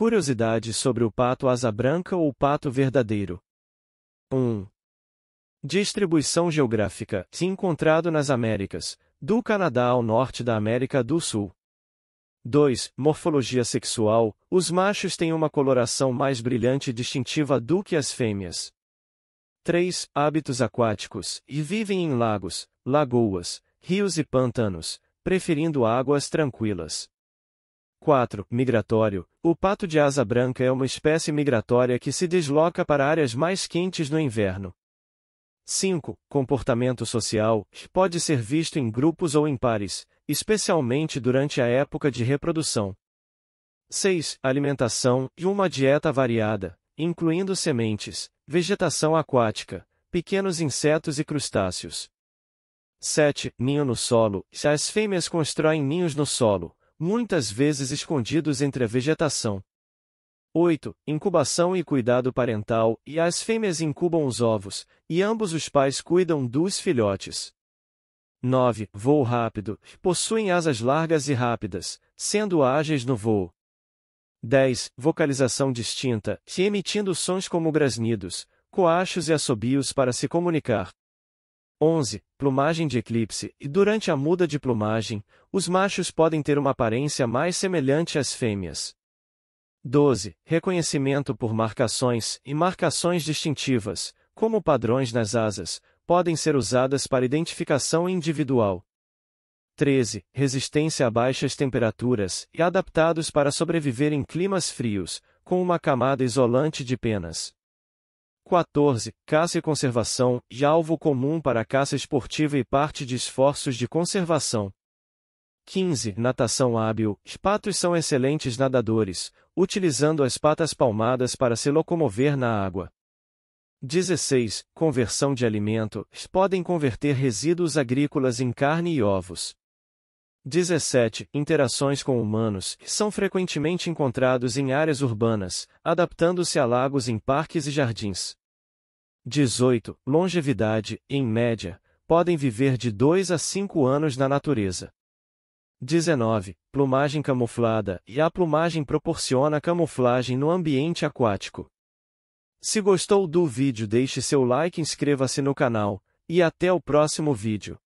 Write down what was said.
Curiosidades sobre o pato asa branca ou pato verdadeiro. 1. Distribuição geográfica: se encontrado nas Américas, do Canadá ao norte da América do Sul. 2. Morfologia sexual: os machos têm uma coloração mais brilhante e distintiva do que as fêmeas. 3. Hábitos aquáticos: e vivem em lagos, lagoas, rios e pântanos, preferindo águas tranquilas. 4. Migratório. O pato de asa branca é uma espécie migratória que se desloca para áreas mais quentes no inverno. 5. Comportamento social. Pode ser visto em grupos ou em pares, especialmente durante a época de reprodução. 6. Alimentação e uma dieta variada, incluindo sementes, vegetação aquática, pequenos insetos e crustáceos. 7. Ninho no solo. As fêmeas constroem ninhos no solo, muitas vezes escondidos entre a vegetação. 8. Incubação e cuidado parental, e as fêmeas incubam os ovos, e ambos os pais cuidam dos filhotes. 9. Voo rápido. Possuem asas largas e rápidas, sendo ágeis no voo. 10. Vocalização distinta, emitindo sons como grasnidos, coachos e assobios para se comunicar. 11. Plumagem de eclipse e durante a muda de plumagem, os machos podem ter uma aparência mais semelhante às fêmeas. 12. Reconhecimento por marcações e marcações distintivas, como padrões nas asas, podem ser usadas para identificação individual. 13. Resistência a baixas temperaturas e adaptados para sobreviver em climas frios, com uma camada isolante de penas. 14. Caça e conservação, de alvo comum para a caça esportiva e parte de esforços de conservação. 15. Natação hábil. Os patos são excelentes nadadores, utilizando as patas palmadas para se locomover na água. 16. Conversão de alimento. Podem converter resíduos agrícolas em carne e ovos. 17. Interações com humanos são frequentemente encontrados em áreas urbanas, adaptando-se a lagos em parques e jardins. 18. Longevidade, em média, podem viver de 2 a 5 anos na natureza. 19. Plumagem camuflada e a plumagem proporciona camuflagem no ambiente aquático. Se gostou do vídeo deixe seu like inscreva-se no canal, e até o próximo vídeo.